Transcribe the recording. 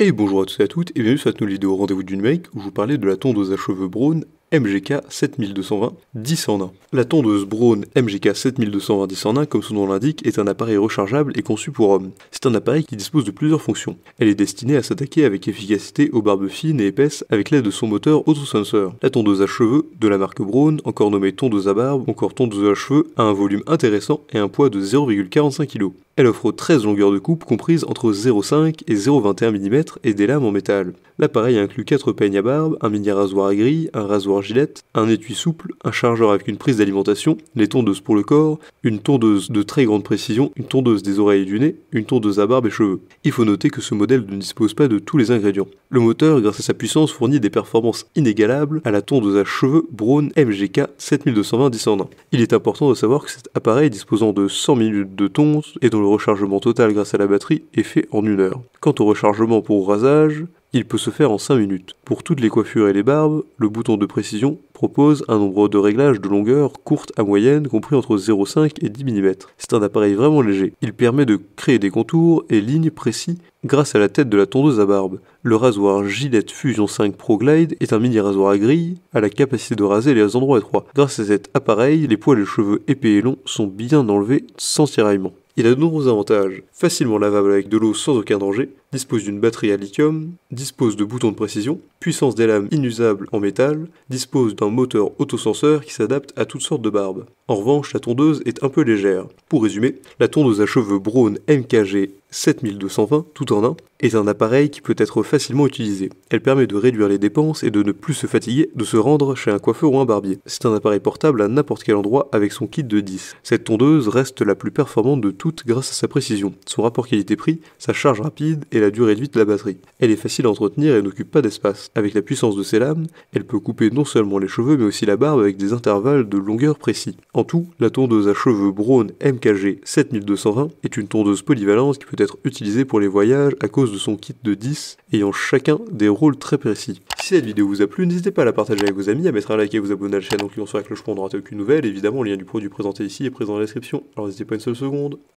Et bonjour à tous et à toutes, et bienvenue sur cette nouvelle vidéo rendez-vous d'une make où je vous parlais de la tondeuse à cheveux Braun MGK 7220 10 La tondeuse Braun MGK 7220 10 comme son nom l'indique, est un appareil rechargeable et conçu pour hommes. C'est un appareil qui dispose de plusieurs fonctions. Elle est destinée à s'attaquer avec efficacité aux barbes fines et épaisses avec l'aide de son moteur auto-sensor. La tondeuse à cheveux de la marque Braun, encore nommée tondeuse à barbe, encore tondeuse à cheveux, a un volume intéressant et un poids de 0,45 kg. Elle offre 13 longueurs de coupe comprises entre 0,5 et 0,21 mm et des lames en métal. L'appareil inclut 4 peignes à barbe, un mini rasoir à grille, un rasoir gilette, un étui souple, un chargeur avec une prise d'alimentation, les tondeuses pour le corps, une tondeuse de très grande précision, une tondeuse des oreilles et du nez, une tondeuse à barbe et cheveux. Il faut noter que ce modèle ne dispose pas de tous les ingrédients. Le moteur, grâce à sa puissance, fournit des performances inégalables à la tondeuse à cheveux Braun MGK 7220 101 Il est important de savoir que cet appareil disposant de 100 minutes de tonte et dont le rechargement total grâce à la batterie est fait en une heure. Quant au rechargement pour rasage, il peut se faire en 5 minutes. Pour toutes les coiffures et les barbes, le bouton de précision propose un nombre de réglages de longueur courte à moyenne compris entre 0,5 et 10 mm. C'est un appareil vraiment léger. Il permet de créer des contours et lignes précis grâce à la tête de la tondeuse à barbe. Le rasoir Gillette Fusion 5 Pro Glide est un mini rasoir à grille à la capacité de raser les endroits étroits. Grâce à cet appareil, les poils et les cheveux épais et longs sont bien enlevés sans tiraillement. Il a de nombreux avantages, facilement lavable avec de l'eau sans aucun danger, dispose d'une batterie à lithium, dispose de boutons de précision, puissance des lames inusables en métal, dispose d'un moteur autosenseur qui s'adapte à toutes sortes de barbes. En revanche, la tondeuse est un peu légère. Pour résumer, la tondeuse à cheveux Braun MKG 7220 tout en un, est un appareil qui peut être facilement utilisé. Elle permet de réduire les dépenses et de ne plus se fatiguer de se rendre chez un coiffeur ou un barbier. C'est un appareil portable à n'importe quel endroit avec son kit de 10. Cette tondeuse reste la plus performante de toutes grâce à sa précision, son rapport qualité-prix, sa charge rapide et la durée de vie de la batterie. Elle est facile à entretenir et n'occupe pas d'espace. Avec la puissance de ses lames, elle peut couper non seulement les cheveux mais aussi la barbe avec des intervalles de longueur précis. En tout, la tondeuse à cheveux Braun MKG 7220 est une tondeuse polyvalente qui peut être utilisé pour les voyages à cause de son kit de 10 ayant chacun des rôles très précis. Si cette vidéo vous a plu, n'hésitez pas à la partager avec vos amis, à mettre un like et vous abonner à la chaîne en cliquant sur la cloche pour ne rater aucune nouvelle. Évidemment, le lien du produit présenté ici est présent dans la description, alors n'hésitez pas une seule seconde.